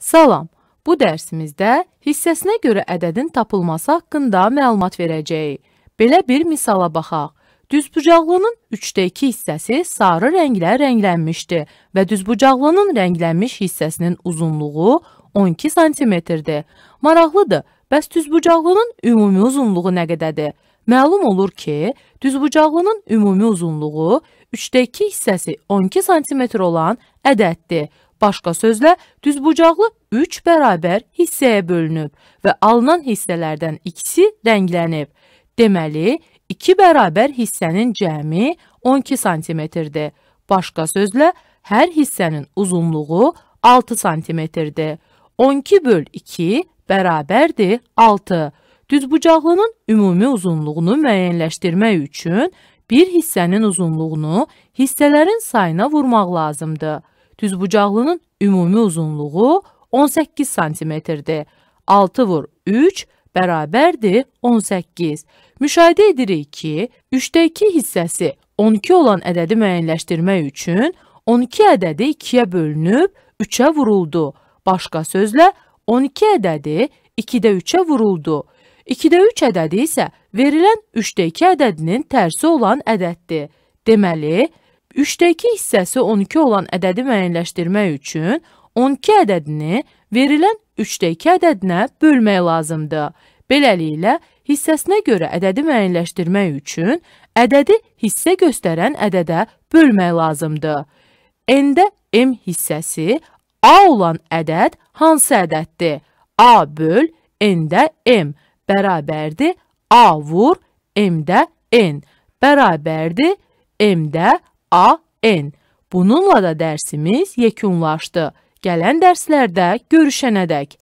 Salam. Bu dərsimizdə hissəsinə görə ədədin tapılması haqqında məlumat verəcəyik. Belə bir misala baxaq. Düzbucaqlının 3də 2 hissəsi sarı rənglə rənglənmişdi və düzbucaqlının rənglənmiş hissəsinin uzunluğu 12 santimetrdir. Maraqlıdır, bəs düzbucaqlının ümumi uzunluğu nə qədədir? Məlum olur ki, düzbucaqlının ümumi uzunluğu 3də 2 hissəsi 12 santimetr olan ədəddir. Başqa sözlə, düzbucaqlı 3 bərabər hissəyə bölünüb və alınan hissələrdən ikisi rənglənib. Deməli, 2 bərabər hissənin cəmi 12 santimetrdir. Başqa sözlə, hər hissənin uzunluğu 6 santimetrdir. 12 böl 2 bərabərdir 6. Düzbucaqlının ümumi uzunluğunu müəyyənləşdirmək üçün bir hissənin uzunluğunu hissələrin sayına vurmaq lazımdır. Düzbucaqlının ümumi uzunluğu 18 sm-dir. 6 vur 3 bərabərdir 18. Müşahidə edirik ki, 3-də 2 hissəsi 12 olan ədədi müəyyənləşdirmək üçün 12 ədədi 2-yə bölünüb 3-ə vuruldu. Başqa sözlə, 12 ədədi 2-də 3-ə vuruldu. 2-də 3 ədədi isə verilən 3-də 2 ədədinin tərsi olan ədəddir. Deməli, Üçdəki hissəsi 12 olan ədədi müəyyənləşdirmək üçün 12 ədədini verilən üçdəki ədədinə bölmək lazımdır. Beləliklə, hissəsinə görə ədədi müəyyənləşdirmək üçün ədədi hissə göstərən ədədə bölmək lazımdır. N-də M hissəsi A olan ədəd hansı ədəddir? A böl N-də M bərabərdir A vur M-də N bərabərdir M-də A-N. Bununla da dərsimiz yekunlaşdı. Gələn dərslərdə görüşənədək.